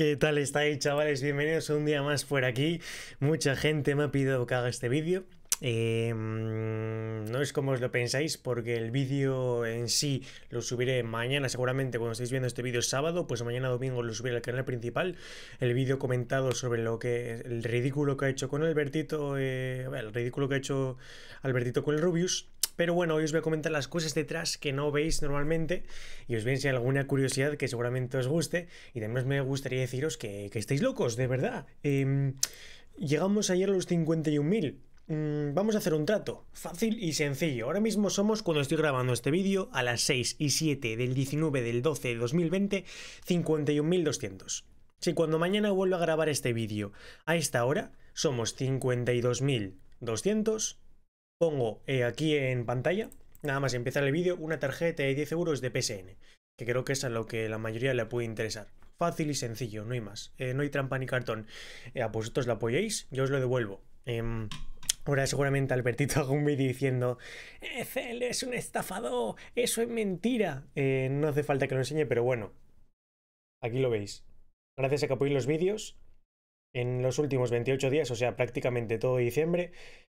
¿Qué tal estáis chavales? Bienvenidos un día más por aquí. Mucha gente me ha pedido que haga este vídeo. Eh, mm, no es como os lo pensáis porque el vídeo en sí lo subiré mañana seguramente cuando estéis viendo este vídeo sábado pues mañana domingo lo subiré al canal principal el vídeo comentado sobre lo que el ridículo que ha hecho con Albertito eh, el ridículo que ha hecho Albertito con el Rubius pero bueno, hoy os voy a comentar las cosas detrás que no veis normalmente y os voy a alguna curiosidad que seguramente os guste y además me gustaría deciros que, estáis locos, de verdad. Em, llegamos ayer a los 51.000 mm, vamos a hacer un trato fácil y sencillo. Ahora mismo somos, cuando estoy grabando este vídeo, a las 6 y 7 del 19 del 12 de 2020, 51.200. Si cuando mañana vuelvo a grabar este vídeo a esta hora, somos 52.200 pongo eh, aquí en pantalla, nada más empezar el vídeo, una tarjeta de 10 euros de PSN, que creo que es a lo que la mayoría le puede interesar. Fácil y sencillo, no hay más. Eh, no hay trampa ni cartón. Eh, a ah, pues vosotros la apoyéis, yo os lo devuelvo. Em, ahora seguramente Albertito haga un vídeo diciendo ¡Ezel es un estafador, eso es mentira. no hace falta que lo enseñe, pero bueno. Aquí lo veis. Gracias a que apoyéis los vídeos, en los últimos 28 días, o sea, prácticamente todo diciembre,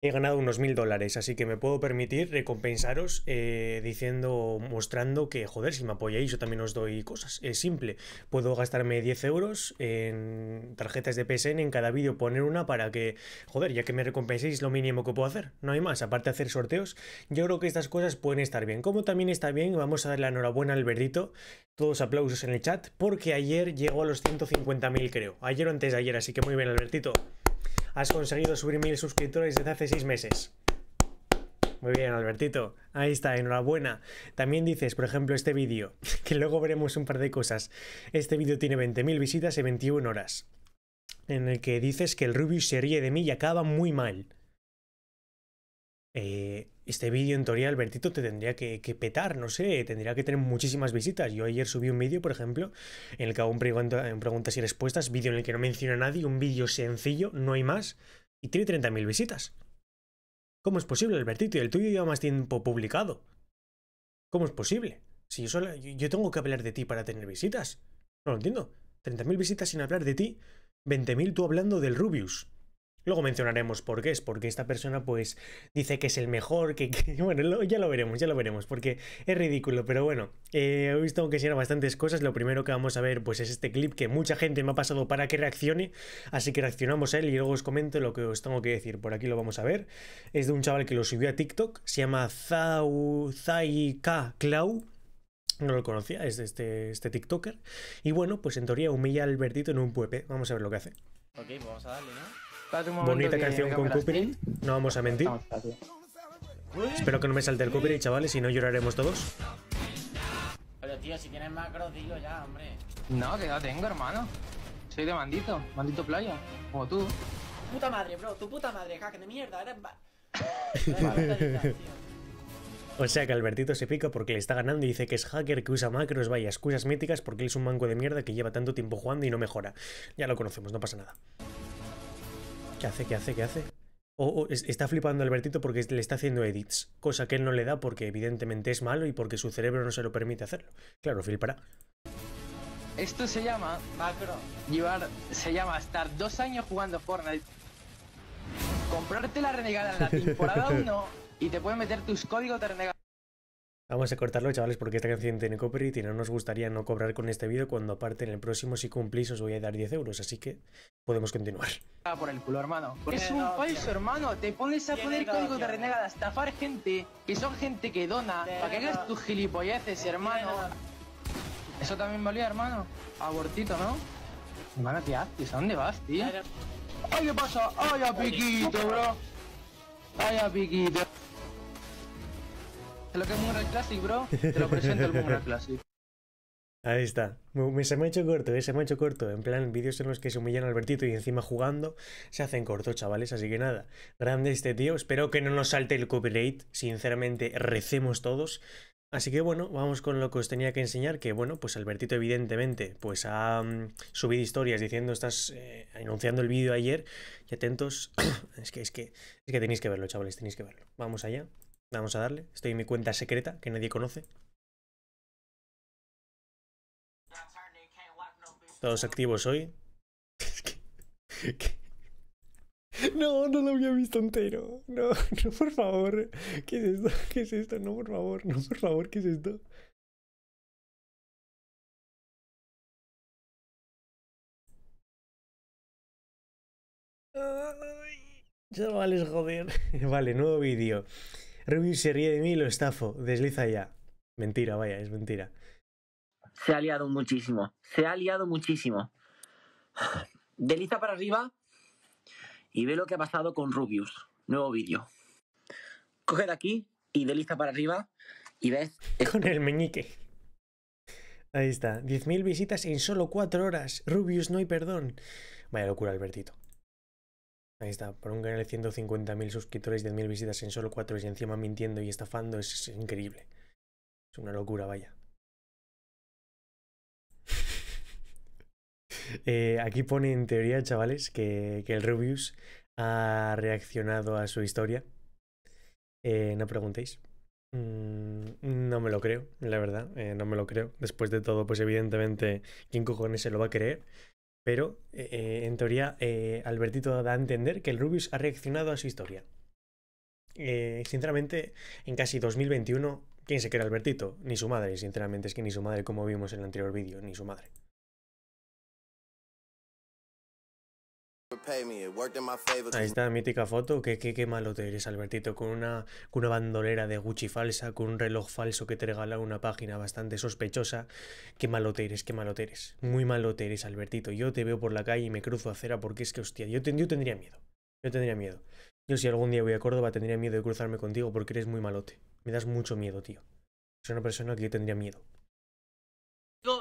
he ganado unos mil dólares, así que me puedo permitir recompensaros eh, diciendo, mostrando que, joder, si me apoyáis yo también os doy cosas. Es simple, puedo gastarme 10 euros en tarjetas de PSN, en cada vídeo poner una para que, joder, ya que me recompenséis lo mínimo que puedo hacer, no hay más, aparte de hacer sorteos, yo creo que estas cosas pueden estar bien. Como también está bien, vamos a darle la enhorabuena al verdito, todos aplausos en el chat, porque ayer llegó a los 150.000 creo, ayer o antes de ayer, así que muy bien Albertito. Has conseguido subir mil suscriptores desde hace seis meses. Muy bien, Albertito. Ahí está, enhorabuena. También dices, por ejemplo, este vídeo, que luego veremos un par de cosas. Este vídeo tiene 20.000 visitas y 21 horas. En el que dices que el Rubius se ríe de mí y acaba muy mal. Eh, este vídeo en teoría, Albertito, te tendría que, petar, no sé, tendría que tener muchísimas visitas. Yo ayer subí un vídeo, por ejemplo, en el que hago un preguntas y respuestas, vídeo en el que no menciona a nadie, un vídeo sencillo, no hay más, y tiene 30.000 visitas. ¿Cómo es posible, Albertito? Y el tuyo lleva más tiempo publicado. ¿Cómo es posible? Si yo, solo, yo tengo que hablar de ti para tener visitas. No lo entiendo. 30.000 visitas sin hablar de ti, 20.000 tú hablando del Rubius. Luego mencionaremos por qué es, porque esta persona pues dice que es el mejor, que, bueno, ya lo veremos, ya lo veremos, porque es ridículo, pero bueno, eh, he visto que hicieron bastantes cosas, lo primero que vamos a ver pues es este clip que mucha gente me ha pasado para que reaccione, así que reaccionamos a él y luego os comento lo que os tengo que decir, por aquí lo vamos a ver, es de un chaval que lo subió a TikTok, se llama Zau, Zaika Clau, no lo conocía, es este, este TikToker. Y bueno, pues en teoría humilla al verdito en un puepe. Vamos a ver lo que hace. Ok, pues vamos a darle, ¿no? Bonita canción con Cooper No vamos a mentir. Espero que no me salte el Y chavales, si no lloraremos todos. Pero tío, si tienes macro, digo ya, hombre. No, que no tengo, hermano. Soy de maldito, playa, como tú. Puta madre, bro, tu puta madre, hack de mierda, O sea que Albertito se pica porque le está ganando y dice que es hacker, que usa macros, vaya, excusas míticas porque él es un manco de mierda que lleva tanto tiempo jugando y no mejora. Ya lo conocemos, no pasa nada. ¿Qué hace? ¿Qué hace? ¿Qué hace? O, está flipando Albertito porque le está haciendo edits, cosa que él no le da porque evidentemente es malo y porque su cerebro no se lo permite hacerlo. Claro, flipará. Esto se llama, macro, llevar, se llama estar dos años jugando Fortnite, comprarte la renegada en la temporada 1 y te pueden meter tus códigos de renegada. Vamos a cortarlo, chavales, porque esta canción tiene copyright y no nos gustaría no cobrar con este vídeo cuando aparte en el próximo si cumplís os voy a dar 10 euros, así que Podemos continuar. por el culo, hermano. Es un falso, hermano. Te pones a poner código de renegada, a estafar gente, que son gente que dona, para que hagas tus gilipolleces, hermano. Eso también valía, hermano. Abortito, ¿no? Hermano, ¿qué haces? ¿A dónde vas, tío? ¡Ay, qué pasa! ¡Ay, a piquito, bro! ¡Ay, a piquito! lo que es Munra Classic, bro. Te lo presento el Munra Classic. Ahí está. se me ha hecho corto, eh, se me ha hecho corto. En plan, vídeos en los que se humillan Albertito y encima jugando se hacen cortos, chavales. Así que nada, grande este tío. Espero que no nos salte el copyright. Sinceramente, recemos todos. Así que bueno, vamos con lo que os tenía que enseñar, que bueno, pues Albertito evidentemente pues ha mm, subido historias diciendo, estás eh, anunciando el vídeo ayer, y atentos, es que, es que, es que tenéis que verlo, chavales, tenéis que verlo. Vamos allá, vamos a darle, estoy en mi cuenta secreta que nadie conoce, Todos activos hoy. No, no lo había visto entero. No, no, por favor. ¿Qué es esto? ¿Qué es esto? No, por favor. No, por favor, ¿qué es esto? chavales, joder. Vale, nuevo vídeo. Review se ríe de mí lo estafo. Desliza ya. Mentira, vaya, es mentira. Se ha liado muchísimo. Se ha liado muchísimo. deliza para arriba. Y ve lo que ha pasado con Rubius. Nuevo vídeo. Coge de aquí y de para arriba. Y ves. Con el meñique. Ahí está. 10.000 visitas en solo 4 horas. Rubius, no hay perdón. Vaya locura, Albertito. Ahí está, por un canal de 150.000 suscriptores, 10.000 visitas en solo 4 y encima mintiendo y estafando, es, increíble. Es una locura, vaya. Eh, aquí pone en teoría, chavales, que, el Rubius ha reaccionado a su historia. Eh, no preguntéis. Mm, no me lo creo, la verdad. Eh, no me lo creo. Después de todo, pues evidentemente, ¿quién cojones se lo va a creer? Pero, en teoría, Albertito da a entender que el Rubius ha reaccionado a su historia. sinceramente, en casi 2021, ¿quién se cree Albertito? Ni su madre, sinceramente, es que ni su madre, como vimos en el anterior vídeo, ni su madre. Ahí está la mítica foto. Qué, qué, malo eres, Albertito, con una, con una bandolera de Gucci falsa, con un reloj falso que te regala una página bastante sospechosa. Qué malote eres, qué malote eres. Muy malo te eres, Albertito. Yo te veo por la calle y me cruzo a acera porque es que, hostia, yo, tendría miedo. Yo tendría miedo. Yo si algún día voy a Córdoba tendría miedo de cruzarme contigo porque eres muy malote. Me das mucho miedo, tío. Soy una persona que yo tendría miedo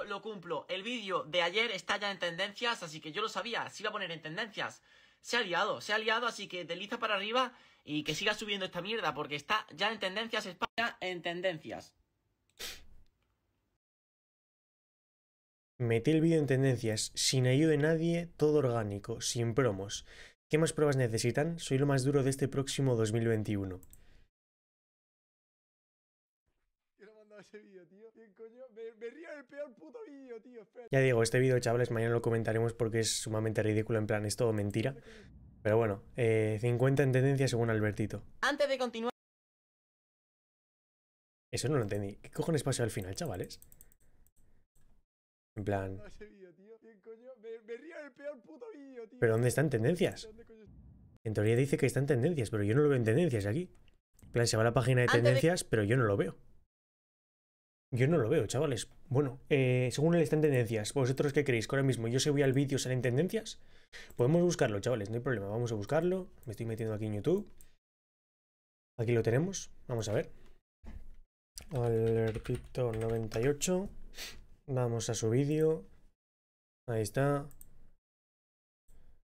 lo cumplo. El vídeo de ayer está ya en tendencias, así que yo lo sabía, se iba a poner en tendencias. Se ha liado, se ha liado, así que desliza para arriba y que siga subiendo esta mierda, porque está ya en tendencias, España en tendencias. Metí el vídeo en tendencias, sin ayuda de nadie, todo orgánico, sin promos. ¿Qué más pruebas necesitan? Soy lo más duro de este próximo 2021. Quiero mandar vídeo, ya digo, este vídeo, chavales, mañana lo comentaremos porque es sumamente ridículo. En plan, es todo mentira. Pero bueno, eh, 50 en tendencias según Albertito. Antes de continuar. Eso no lo entendí. ¿Qué cojones pasó al final, chavales? En plan. Pero ¿dónde están tendencias? En teoría dice que están tendencias, pero yo no lo veo en tendencias aquí. En plan, se va a la página de tendencias, pero yo no lo veo. Yo no lo veo, chavales. Bueno, eh, según él está en tendencias. ¿Vosotros qué creéis? Que ahora mismo yo se voy al vídeo, sale en tendencias. Podemos buscarlo, chavales, no hay problema. Vamos a buscarlo. Me estoy metiendo aquí en YouTube. Aquí lo tenemos. Vamos a ver. Albertito 98. Vamos a su vídeo. Ahí está.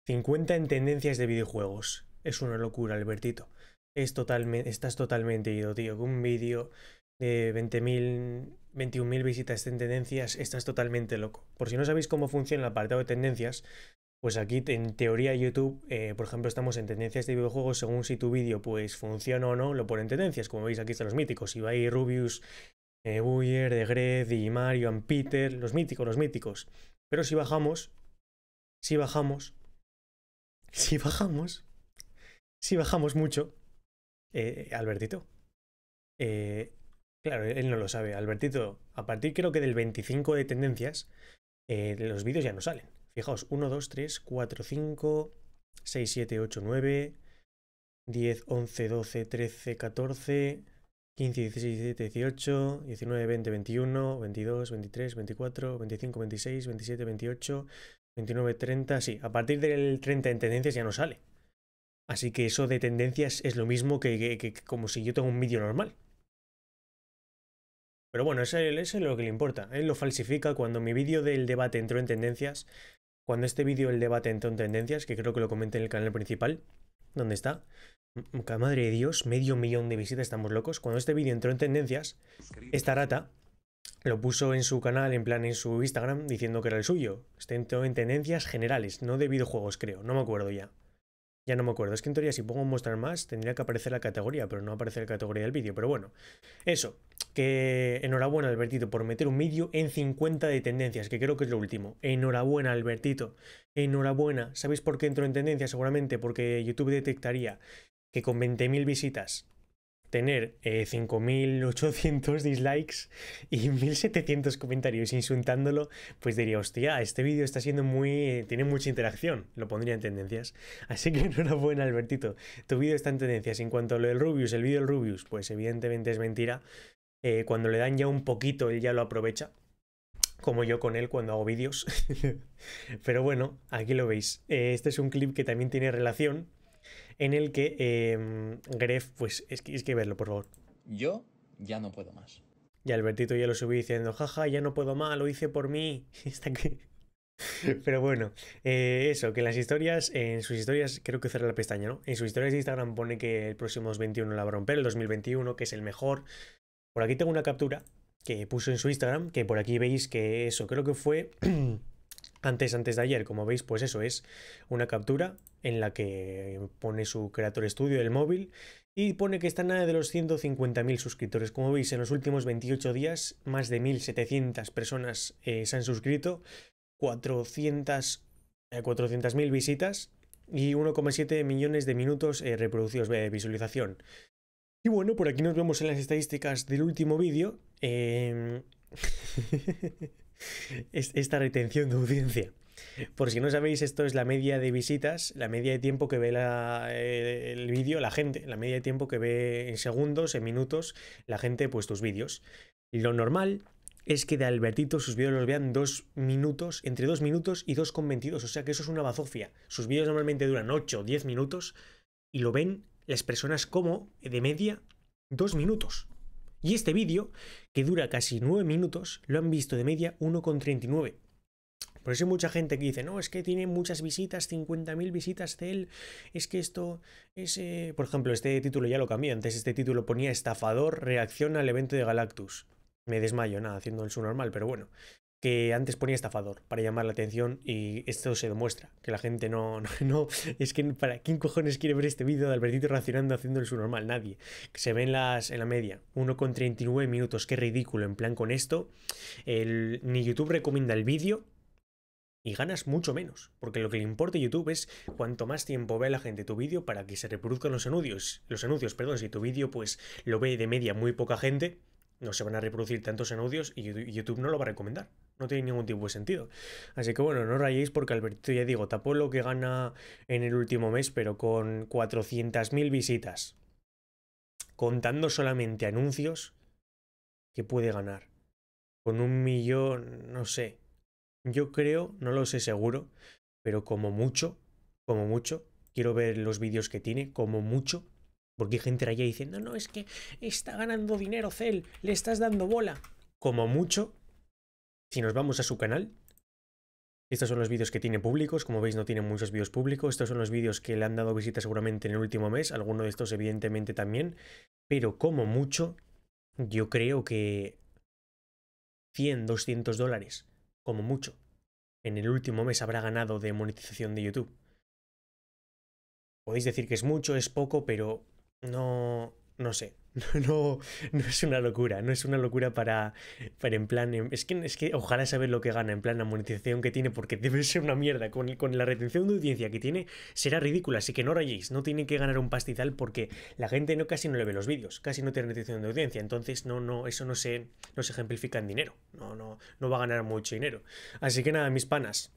50 en tendencias de videojuegos. Es una locura, Albertito. estás totalmente ido, tío. Un vídeo de 20.000, 21.000 visitas en tendencias, estás totalmente loco. Por si no sabéis cómo funciona el apartado de tendencias, pues aquí en teoría YouTube, eh, por ejemplo, estamos en tendencias de videojuegos según si tu vídeo pues funciona o no, lo ponen en tendencias. Como veis aquí están los míticos, Ibai, Rubius, eh, Buyer, De y Mario, and Peter, los míticos, los míticos. Pero si bajamos, si bajamos, si bajamos, si bajamos mucho, eh, Albertito, eh, Claro, él no lo sabe. Albertito, a partir creo que del 25 de tendencias, eh, los vídeos ya no salen. Fijaos, 1, 2, 3, 4, 5, 6, 7, 8, 9, 10, 11, 12, 13, 14, 15, 16, 17, 18, 19, 20, 21, 22, 23, 24, 25, 26, 27, 28, 29, 30. Sí, a partir del 30 en tendencias ya no sale. Así que eso de tendencias es lo mismo que, que como si yo tengo un vídeo normal. Pero bueno, eso, es lo que le importa. Él lo falsifica cuando mi vídeo del debate entró en tendencias. Cuando este vídeo del debate entró en tendencias, que creo que lo comenté en el canal principal. ¿Dónde está? Madre de Dios, medio millón de visitas, estamos locos. Cuando este vídeo entró en tendencias, esta rata lo puso en su canal, en plan en su Instagram, diciendo que era el suyo. Entró en tendencias generales, no de videojuegos, creo, no me acuerdo ya. Ya no me acuerdo, es que en teoría si pongo mostrar más tendría que aparecer la categoría, pero no aparece la categoría del vídeo. Pero bueno, eso, que enhorabuena Albertito por meter un vídeo en 50 de tendencias, que creo que es lo último. Enhorabuena Albertito, enhorabuena. ¿Sabéis por qué entró en tendencia? Seguramente porque YouTube detectaría que con 20.000 visitas tener 5.800 eh, dislikes y 1.700 comentarios insultándolo, pues diría, hostia, este vídeo está siendo muy... tiene mucha interacción, lo pondría en tendencias. Así que enhorabuena, Albertito, tu vídeo está en tendencias. En cuanto a lo del Rubius, el vídeo del Rubius, pues evidentemente es mentira. Eh, cuando le dan ya un poquito, él ya lo aprovecha. Como yo con él cuando hago vídeos. Pero bueno, aquí lo veis. Eh, este es un clip que también tiene relación en el que em, Gref, pues es que, es que verlo, por favor. Yo ya no puedo más. Y Albertito ya lo subí diciendo, jaja, ya no puedo más, lo hice por mí. Está aquí. Pero bueno, eh, eso, que las historias, en sus historias, creo que cerré la pestaña, ¿no? En sus historias de Instagram pone que el próximo 21 la va a romper, el 2021, que es el mejor. Por aquí tengo una captura que puso en su Instagram, que por aquí veis que eso, creo que fue antes, antes de ayer, como veis, pues eso es una captura en la que pone su Creator Studio, el móvil, y pone que está nada de los 150.000 suscriptores. Como veis, en los últimos 28 días, más de 1.700 personas eh, se han suscrito, 400 400.000 eh, visitas y 1,7 millones de minutos eh, reproducidos de visualización. Y bueno, por aquí nos vemos en las estadísticas del último vídeo. Em, esta retención de audiencia. Por si no sabéis, esto es la media de visitas, la media de tiempo que ve eh, el vídeo la gente, la media de tiempo que ve en segundos, en minutos, la gente pues tus vídeos. Lo normal es que de Albertito sus vídeos los vean dos minutos, entre dos minutos y 2,22, o sea que eso es una bazofia. Sus vídeos normalmente duran 8 o 10 minutos y lo ven las personas como, de media, dos minutos. Y este vídeo, que dura casi 9 minutos, lo han visto de media 1,39. Por eso hay mucha gente que dice, no, es que tiene muchas visitas, 50.000 visitas de él, es que esto es... Eh, por ejemplo, este título ya lo cambié, antes este título ponía estafador, reacción al evento de Galactus. Me desmayo, nada, haciendo el su normal, pero bueno. Que antes ponía estafador para llamar la atención y esto se demuestra, que la gente no, no, es que para quién cojones quiere ver este vídeo de Albertito reaccionando haciendo el su normal, nadie. se ve en, las, en la media, 1,39 minutos, qué ridículo, en plan con esto, el, ni YouTube recomienda el vídeo, y ganas mucho menos, porque lo que le importa a YouTube es cuanto más tiempo ve la gente tu vídeo para que se reproduzcan los anuncios. Los anuncios, perdón, si tu vídeo pues lo ve de media muy poca gente, no se van a reproducir tantos anuncios y YouTube no lo va a recomendar. No tiene ningún tipo de sentido. Así que bueno, no rayéis porque Alberto, ya digo, tapó lo que gana en el último mes, pero con 400.000 visitas. Contando solamente anuncios ¿qué puede ganar. Con un millón, no sé, yo creo, no lo sé seguro, pero como mucho, como mucho, quiero ver los vídeos que tiene, como mucho, porque hay gente allá diciendo, no, es que está ganando dinero cel, le estás dando bola. Como mucho, si nos vamos a su canal, estos son los vídeos que tiene públicos, como veis no tiene muchos vídeos públicos, estos son los vídeos que le han dado visita seguramente en el último mes, alguno de estos evidentemente también, pero como mucho, yo creo que 100, 200 dólares como mucho. En el último mes habrá ganado de monetización de YouTube. Podéis decir que es mucho, es poco, pero no, no sé. No, no es una locura, no es una locura para, para en plan. Em, es que, es que ojalá saber lo que gana en plan la monetización que tiene, porque debe ser una mierda. Con, la retención de audiencia que tiene, será ridícula. Así que no rayéis, no tiene que ganar un pastizal porque la gente no, casi no le ve los vídeos, casi no tiene retención de audiencia. Entonces, no, no, eso no se, no se ejemplifica en dinero. No, no, no va a ganar mucho dinero. Así que nada, mis panas,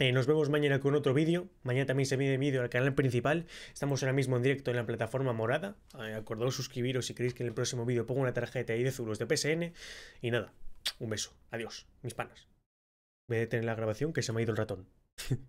eh, nos vemos mañana con otro vídeo. Mañana también se viene vídeo al canal principal. Estamos ahora mismo en directo en la plataforma morada. Eh, suscribiros si queréis que en el próximo vídeo ponga una tarjeta ahí de zulos de PSN. Y nada, un beso. Adiós, mis panas. Voy a detener la grabación que se me ha ido el ratón.